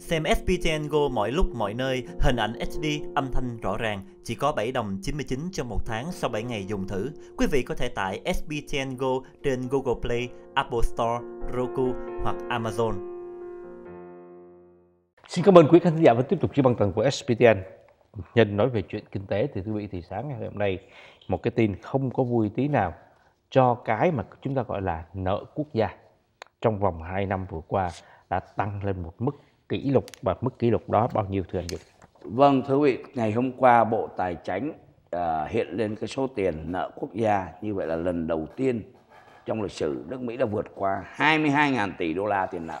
Xem SPTN Go mọi lúc mọi nơi, hình ảnh HD, âm thanh rõ ràng, chỉ có 7 đồng 99 cho một tháng sau 7 ngày dùng thử. Quý vị có thể tải SPTN Go trên Google Play, Apple Store, Roku hoặc Amazon. Xin cảm ơn quý khán giả và tiếp tục chương bằng tầng của SPTN. Nhân nói về chuyện kinh tế thì quý vị thì sáng ngày hôm nay một cái tin không có vui tí nào cho cái mà chúng ta gọi là nợ quốc gia trong vòng 2 năm vừa qua đã tăng lên một mức kỷ lục và mức kỷ lục đó bao nhiêu thưa anh Dũng? Vâng thưa quý vị, ngày hôm qua Bộ Tài Chánh uh, à, hiện lên cái số tiền nợ quốc gia như vậy là lần đầu tiên trong lịch sử nước Mỹ đã vượt qua 22.000 tỷ đô la tiền nợ.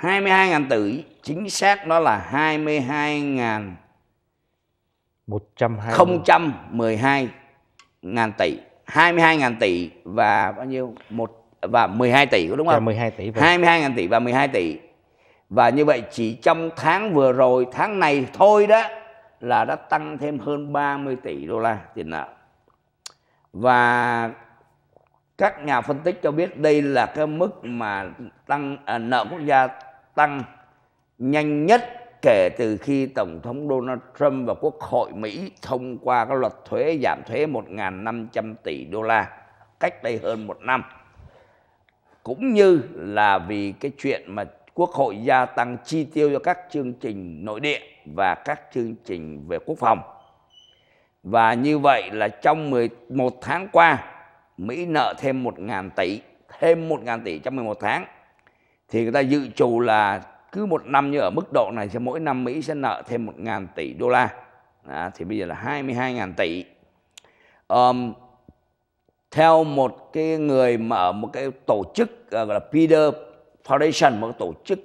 22.000 tỷ chính xác đó là 22.000 112 ngàn tỷ 22 ngàn tỷ và bao nhiêu một và 12 tỷ có đúng không? Và 12 tỷ. Vậy. 22 ngàn tỷ và 12 tỷ và như vậy chỉ trong tháng vừa rồi tháng này thôi đó là đã tăng thêm hơn 30 tỷ đô la tiền nợ và các nhà phân tích cho biết đây là cái mức mà tăng à, nợ quốc gia tăng nhanh nhất kể từ khi tổng thống Donald Trump và Quốc hội Mỹ thông qua cái luật thuế giảm thuế 1.500 tỷ đô la cách đây hơn một năm cũng như là vì cái chuyện mà Quốc hội gia tăng chi tiêu cho các chương trình nội địa và các chương trình về quốc phòng. Và như vậy là trong 11 tháng qua, Mỹ nợ thêm 1.000 tỷ, thêm 1.000 tỷ trong 11 tháng. Thì người ta dự trù là cứ một năm như ở mức độ này thì mỗi năm Mỹ sẽ nợ thêm 1.000 tỷ đô la. À, thì bây giờ là 22.000 tỷ. Um, theo một cái người mà ở một cái tổ chức ờ, gọi là Peter Foundation một tổ chức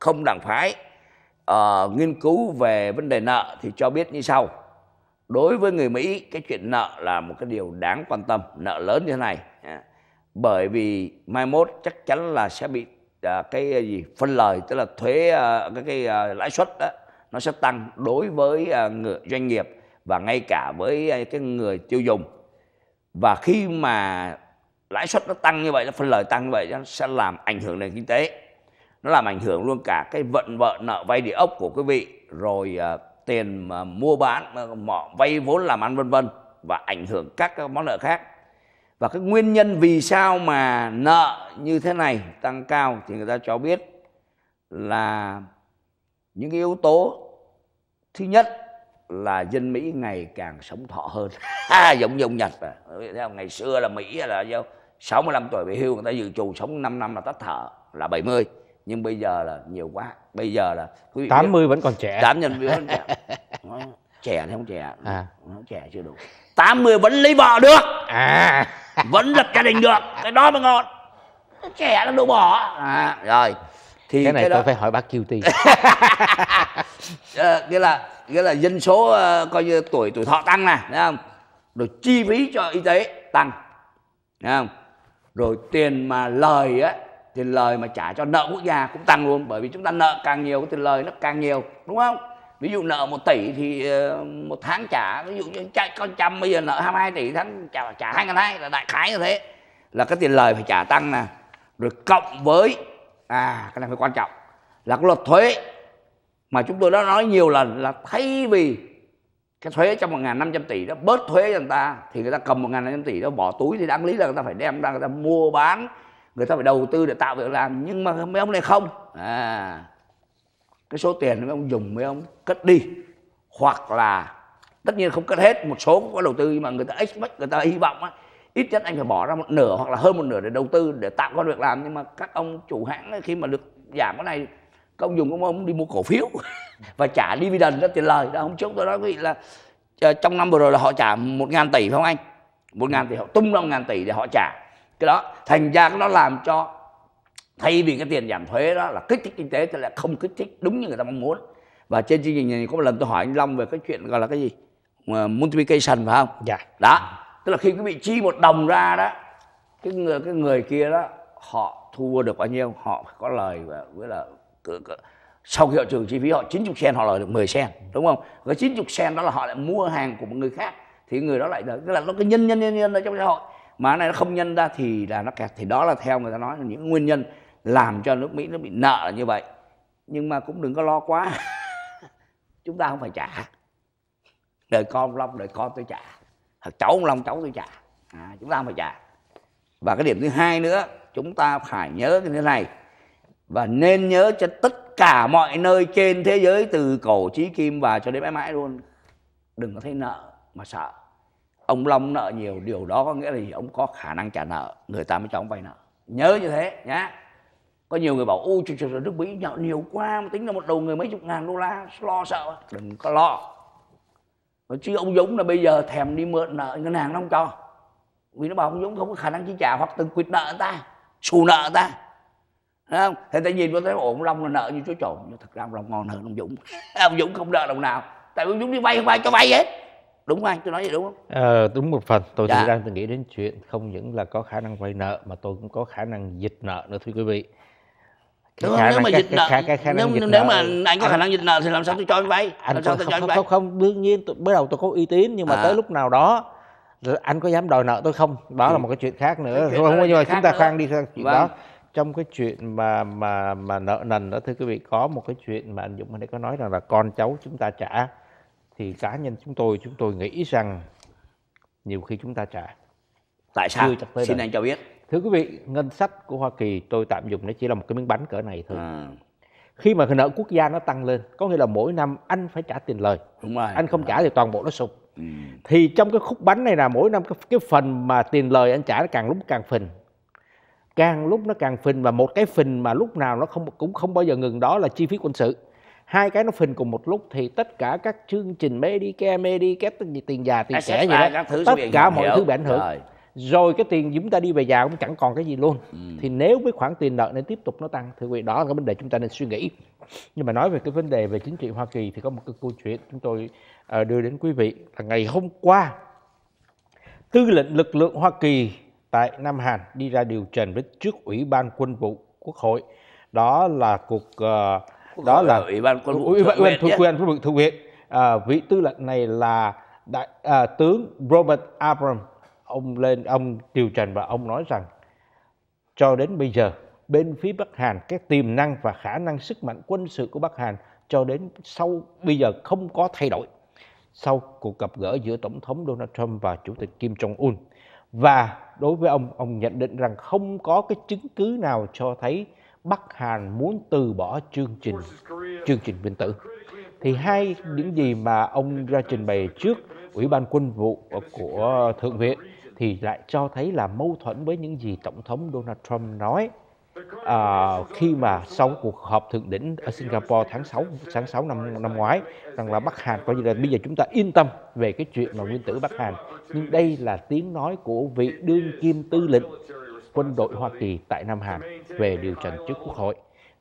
không đảng phái uh, nghiên cứu về vấn đề nợ thì cho biết như sau đối với người Mỹ cái chuyện nợ là một cái điều đáng quan tâm nợ lớn như thế này à, bởi vì mai mốt chắc chắn là sẽ bị uh, cái gì phân lời tức là thuế uh, cái, cái uh, lãi suất đó nó sẽ tăng đối với uh, người, doanh nghiệp và ngay cả với uh, cái người tiêu dùng và khi mà lãi suất nó tăng như vậy nó phân lời tăng như vậy nó sẽ làm ảnh hưởng nền kinh tế nó làm ảnh hưởng luôn cả cái vận vợ nợ vay địa ốc của quý vị rồi uh, tiền mà mua bán mỏ vay vốn làm ăn vân vân và ảnh hưởng các, các món nợ khác và cái nguyên nhân vì sao mà nợ như thế này tăng cao thì người ta cho biết là những cái yếu tố thứ nhất là dân Mỹ ngày càng sống thọ hơn à, giống như ông Nhật à. ngày xưa là Mỹ là do 65 tuổi bị hưu người ta dự trù sống 5 năm là tắt thở là 70 nhưng bây giờ là nhiều quá bây giờ là quý vị 80 biết, vẫn còn trẻ 80 vẫn còn trẻ trẻ thì không trẻ à. nó trẻ chưa đủ 80 vẫn lấy vợ được à. vẫn lập gia đình được cái đó mới ngon trẻ nó đủ bỏ à, rồi thì cái này cái đó... tôi phải hỏi bác QT à, ờ, nghĩa là nghĩa là dân số uh, coi như tuổi tuổi thọ tăng nè thấy không rồi chi phí cho y tế tăng thấy không rồi tiền mà lời á tiền lời mà trả cho nợ quốc gia cũng tăng luôn bởi vì chúng ta nợ càng nhiều cái tiền lời nó càng nhiều đúng không ví dụ nợ một tỷ thì ờ, một tháng trả ví dụ như con trăm bây giờ nợ 22 tỷ tháng trả trả hai ngàn hai là đại khái như thế là cái tiền lời phải trả tăng nè rồi cộng với à cái này phải quan trọng là cái luật thuế mà chúng tôi đã nói nhiều lần là thay vì cái thuế trong 1.500 tỷ đó bớt thuế cho người ta thì người ta cầm 1.500 tỷ đó bỏ túi thì đáng lý là người ta phải đem ra người ta mua bán người ta phải đầu tư để tạo việc làm nhưng mà mấy ông này không à, cái số tiền mấy ông dùng mấy ông cất đi hoặc là tất nhiên không cất hết một số cũng có đầu tư nhưng mà người ta expect người ta hy vọng á ít nhất anh phải bỏ ra một nửa hoặc là hơn một nửa để đầu tư để tạo công việc làm nhưng mà các ông chủ hãng ấy, khi mà được giảm cái này công dùng của ông đi mua cổ phiếu và trả dividend đó tiền lời đó hôm trước tôi nói quý vị là ờ, trong năm vừa rồi là họ trả một ngàn tỷ phải không anh một ngàn tỷ họ tung ra một ngàn tỷ để họ trả cái đó thành ra cái đó làm cho thay vì cái tiền giảm thuế đó là kích thích kinh tế thì lại không kích thích đúng như người ta mong muốn và trên chương trình này có một lần tôi hỏi anh Long về cái chuyện gọi là cái gì ờ, multiplication phải không dạ yeah. đó tức là khi quý vị chi một đồng ra đó cái người cái người kia đó họ thu được bao nhiêu họ có lời và với là sau khi họ trừ chi phí họ 90 sen họ lời được 10 sen đúng không cái 90 sen đó là họ lại mua hàng của một người khác thì người đó lại tức là nó cái nhân nhân nhân nhân ở trong xã hội mà cái này nó không nhân ra thì là nó kẹt thì đó là theo người ta nói là những nguyên nhân làm cho nước Mỹ nó bị nợ là như vậy nhưng mà cũng đừng có lo quá chúng ta không phải trả đời con Long đời con tôi trả hoặc cháu ông Long cháu tôi trả à, chúng ta không phải trả và cái điểm thứ hai nữa chúng ta phải nhớ cái thế này và nên nhớ cho tất cả mọi nơi trên thế giới từ cổ chí kim và cho đến mãi mãi luôn đừng có thấy nợ mà sợ ông long nợ nhiều điều đó có nghĩa là gì ông có khả năng trả nợ người ta mới cho ông vay nợ nhớ như thế nhá có nhiều người bảo u trời trời nước mỹ nợ nhiều quá mà tính là một đầu người mấy chục ngàn đô la lo sợ đừng có lo chứ ông dũng là bây giờ thèm đi mượn nợ ngân hàng nó không cho vì nó bảo ông dũng không có khả năng chi trả hoặc từng quyệt nợ ta xù nợ ta Thấy không thì tại vì tôi thấy ổn long là nợ như chú trộm nhưng thật ra ông long ngon hơn ông dũng ông dũng không nợ đồng nào tại ông dũng đi vay không ai cho vay hết đúng không anh tôi nói vậy đúng không ờ, đúng một phần tôi dạ. đang tôi nghĩ đến chuyện không những là có khả năng vay nợ mà tôi cũng có khả năng dịch nợ nữa thưa quý vị cái đúng không? Năng, mà dịch cái, nợ cái, cái khả năng nếu, dịch nếu nợ, mà anh có khả năng dịch nợ thì làm sao tôi cho anh vay anh làm sao tôi cho anh vay không, không, đương nhiên tôi, bắt đầu tôi có uy tín nhưng mà à. tới lúc nào đó anh có dám đòi nợ tôi không đó ừ. là một cái chuyện khác nữa chuyện không nhưng mà chúng ta khoan đi sang chuyện vâng. đó trong cái chuyện mà mà mà nợ nần đó thưa quý vị có một cái chuyện mà anh Dũng đây có nói rằng là con cháu chúng ta trả thì cá nhân chúng tôi chúng tôi nghĩ rằng nhiều khi chúng ta trả tại sao xin anh cho biết thưa quý vị ngân sách của Hoa Kỳ tôi tạm dùng nó chỉ là một cái miếng bánh cỡ này thôi à. khi mà nợ quốc gia nó tăng lên có nghĩa là mỗi năm anh phải trả tiền lời đúng rồi anh không rồi. trả thì toàn bộ nó sụp ừ. thì trong cái khúc bánh này là mỗi năm cái, cái phần mà tiền lời anh trả nó càng lúc càng phình càng lúc nó càng phình và một cái phình mà lúc nào nó không cũng không bao giờ ngừng đó là chi phí quân sự hai cái nó phình cùng một lúc thì tất cả các chương trình Medicare, Medicare tiền già tiền trẻ gì đó tất cả mọi hiểu. thứ bị ảnh hưởng rồi. rồi cái tiền chúng ta đi về già cũng chẳng còn cái gì luôn ừ. thì nếu với khoản tiền nợ nên tiếp tục nó tăng thì đó là cái vấn đề chúng ta nên suy nghĩ nhưng mà nói về cái vấn đề về chính trị Hoa Kỳ thì có một cái câu chuyện chúng tôi ờ, đưa đến quý vị là ngày hôm qua tư lệnh lực lượng Hoa Kỳ tại Nam Hàn đi ra điều trần với trước Ủy ban Quân vụ Quốc hội. Đó là cuộc uh, đó là Ủy ban Quân vụ Ủy ban Quân quyền Quân vụ Thượng viện. À, vị tư lệnh này là đại à, tướng Robert Abram. Ông lên ông điều trần và ông nói rằng cho đến bây giờ bên phía Bắc Hàn cái tiềm năng và khả năng sức mạnh quân sự của Bắc Hàn cho đến sau bây giờ không có thay đổi sau cuộc gặp gỡ giữa Tổng thống Donald Trump và Chủ tịch Kim Jong-un và đối với ông ông nhận định rằng không có cái chứng cứ nào cho thấy Bắc Hàn muốn từ bỏ chương trình chương trình bình tử thì hai những gì mà ông ra trình bày trước Ủy ban quân vụ của Thượng viện thì lại cho thấy là mâu thuẫn với những gì Tổng thống Donald Trump nói à, khi mà sau cuộc họp thượng đỉnh ở Singapore tháng 6 tháng 6 năm năm ngoái rằng là Bắc Hàn coi như là bây giờ chúng ta yên tâm về cái chuyện mà nguyên tử Bắc Hàn nhưng đây là tiếng nói của vị đương kim tư lệnh quân đội Hoa Kỳ tại Nam Hàn về điều trần trước quốc hội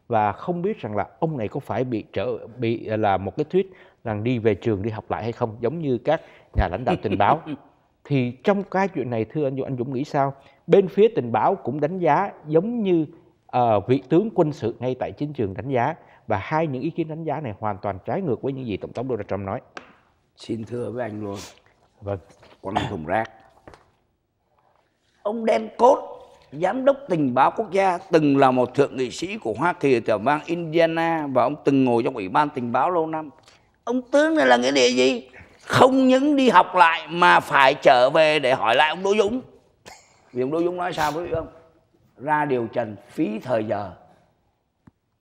và không biết rằng là ông này có phải bị trở bị là một cái thuyết rằng đi về trường đi học lại hay không giống như các nhà lãnh đạo tình báo thì trong cái chuyện này thưa anh Dũng, anh Dũng nghĩ sao bên phía tình báo cũng đánh giá giống như Ờ, vị tướng quân sự ngay tại chiến trường đánh giá và hai những ý kiến đánh giá này hoàn toàn trái ngược với những gì tổng thống Donald Trump nói. Xin thưa với anh luôn. Vâng. Quăng thùng rác. Ông đem cốt giám đốc tình báo quốc gia từng là một thượng nghị sĩ của Hoa Kỳ tiểu bang Indiana và ông từng ngồi trong ủy ban tình báo lâu năm. Ông tướng này là nghĩa địa gì? Không những đi học lại mà phải trở về để hỏi lại ông Đỗ Dũng. Vì ông Đỗ Dũng nói sao với ông? ra điều trần phí thời giờ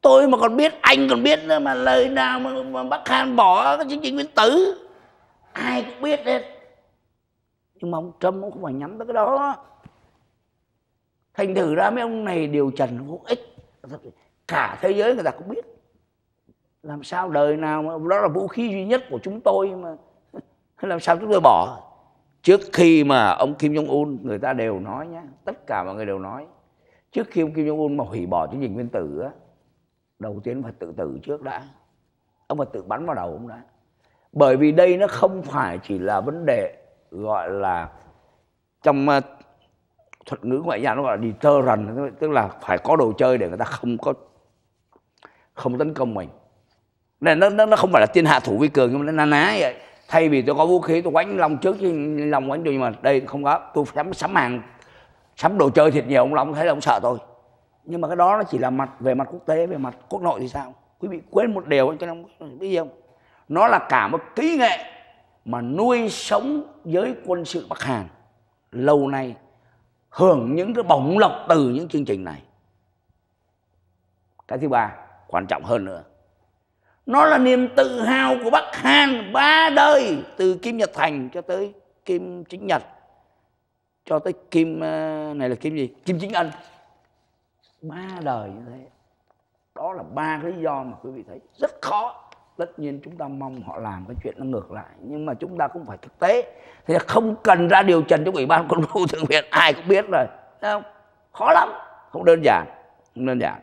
tôi mà còn biết anh còn biết nữa mà lời nào mà, mà bác khan bỏ cái chương trình nguyên tử ai cũng biết hết nhưng mà ông trump cũng không phải nhắm tới cái đó thành thử ra mấy ông này điều trần vô ích cả thế giới người ta cũng biết làm sao đời nào mà đó là vũ khí duy nhất của chúng tôi mà làm sao chúng tôi bỏ trước khi mà ông kim jong un người ta đều nói nhé tất cả mọi người đều nói trước khi ông Kim Jong Un mà hủy bỏ chương trình nguyên tử á đầu tiên phải tự tử trước đã ông phải tự bắn vào đầu ông đã bởi vì đây nó không phải chỉ là vấn đề gọi là trong ờ, thuật ngữ ngoại giao nó gọi là deterrent tức là phải có đồ chơi để người ta không có không tấn công mình nên nó, nó, không phải là tiên hạ thủ vi cường nhưng mà nó na ná vậy thay vì tôi có vũ khí tôi quánh lòng trước chứ lòng quánh tôi nhưng mà đây không có tôi sắm sắm hàng sắm đồ chơi thiệt nhiều ông long thấy là ông sợ tôi nhưng mà cái đó nó chỉ là mặt về mặt quốc tế về mặt quốc nội thì sao quý vị quên một điều cho ông biết không nó là cả một kỹ nghệ mà nuôi sống giới quân sự bắc hàn lâu nay hưởng những cái bổng lộc từ những chương trình này cái thứ ba quan trọng hơn nữa nó là niềm tự hào của bắc hàn ba đời từ kim nhật thành cho tới kim chính nhật cho tới kim ờ, này là kim gì kim chính ân ba đời như thế đó là ba lý do mà quý vị thấy rất khó tất nhiên chúng ta mong họ làm cái chuyện nó ngược lại nhưng mà chúng ta cũng phải thực tế thì không cần ra điều trần trong ủy ban quân khu thượng viện ai cũng biết rồi Đấy không khó lắm không đơn giản không đơn giản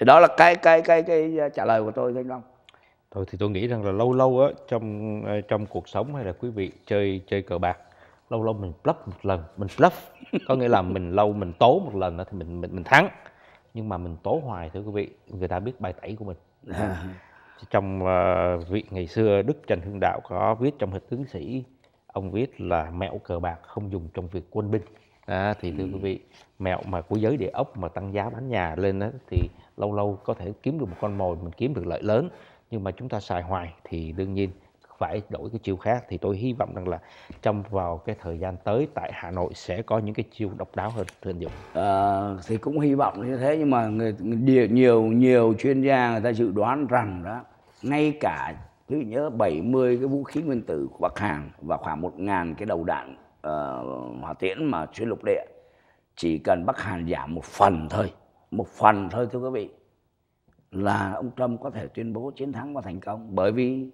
thì đó là cái cái cái cái ờ, trả lời của tôi thanh long thôi thì tôi nghĩ rằng là lâu lâu á trong ờ, trong cuộc sống hay là quý vị chơi chơi cờ bạc lâu lâu mình bluff một lần mình bluff có nghĩa là mình lâu mình tố một lần thì mình mình mình thắng nhưng mà mình tố hoài thưa quý vị người ta biết bài tẩy của mình à. trong uh, vị ngày xưa đức trần hưng đạo có viết trong hiệp tướng sĩ ông viết là mẹo cờ bạc không dùng trong việc quân binh à, thì thưa quý vị ừ. mẹo mà của giới địa ốc mà tăng giá bán nhà lên đó, thì lâu lâu có thể kiếm được một con mồi mình kiếm được lợi lớn nhưng mà chúng ta xài hoài thì đương nhiên phải đổi cái chiêu khác thì tôi hy vọng rằng là trong vào cái thời gian tới tại Hà Nội sẽ có những cái chiêu độc đáo hơn thưa anh Dũng. À, thì cũng hy vọng như thế nhưng mà người, nhiều nhiều nhiều chuyên gia người ta dự đoán rằng đó ngay cả cứ nhớ 70 cái vũ khí nguyên tử của Bắc Hàn và khoảng 1 ngàn cái đầu đạn uh, hỏa tiễn mà xuyên lục địa chỉ cần Bắc Hàn giảm một phần thôi một phần thôi thưa quý vị là ông Trump có thể tuyên bố chiến thắng và thành công bởi vì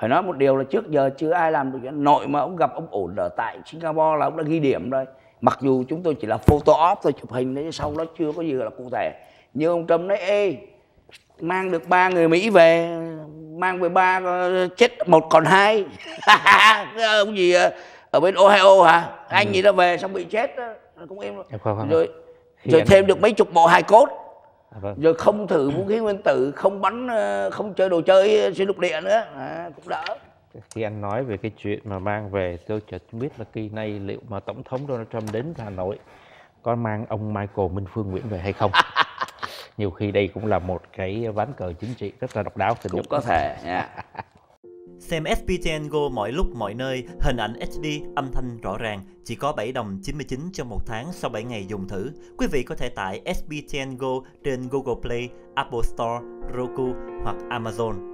phải nói một điều là trước giờ chưa ai làm được nội mà ông gặp ông ổn ở tại Singapore là ông đã ghi điểm rồi mặc dù chúng tôi chỉ là photo op thôi chụp hình đấy sau đó chưa có gì là cụ thể nhưng ông Trump nói ê mang được ba người Mỹ về mang về ba ờ, chết một còn hai ông gì ờ, ở bên Ohio hả anh ừ. gì đó về xong bị chết cũng ờ, im rồi, rồi thêm được mấy chục bộ hài cốt À, vâng. rồi không thử vũ khí nguyên tử không bắn ờ, không chơi đồ chơi ờ, xuyên lục địa nữa à, cũng đỡ khi anh nói về cái chuyện mà mang về tôi chợt biết là kỳ này liệu mà tổng thống Donald Trump đến Hà Nội có mang ông Michael Minh Phương Nguyễn về hay không nhiều khi đây cũng là một cái ván cờ chính trị rất là độc đáo cũng có thể nha Xem SPTN Go mọi lúc mọi nơi, hình ảnh HD, âm thanh rõ ràng, chỉ có 7 đồng 99 cho một tháng sau 7 ngày dùng thử. Quý vị có thể tải SPTN Go trên Google Play, Apple Store, Roku hoặc Amazon.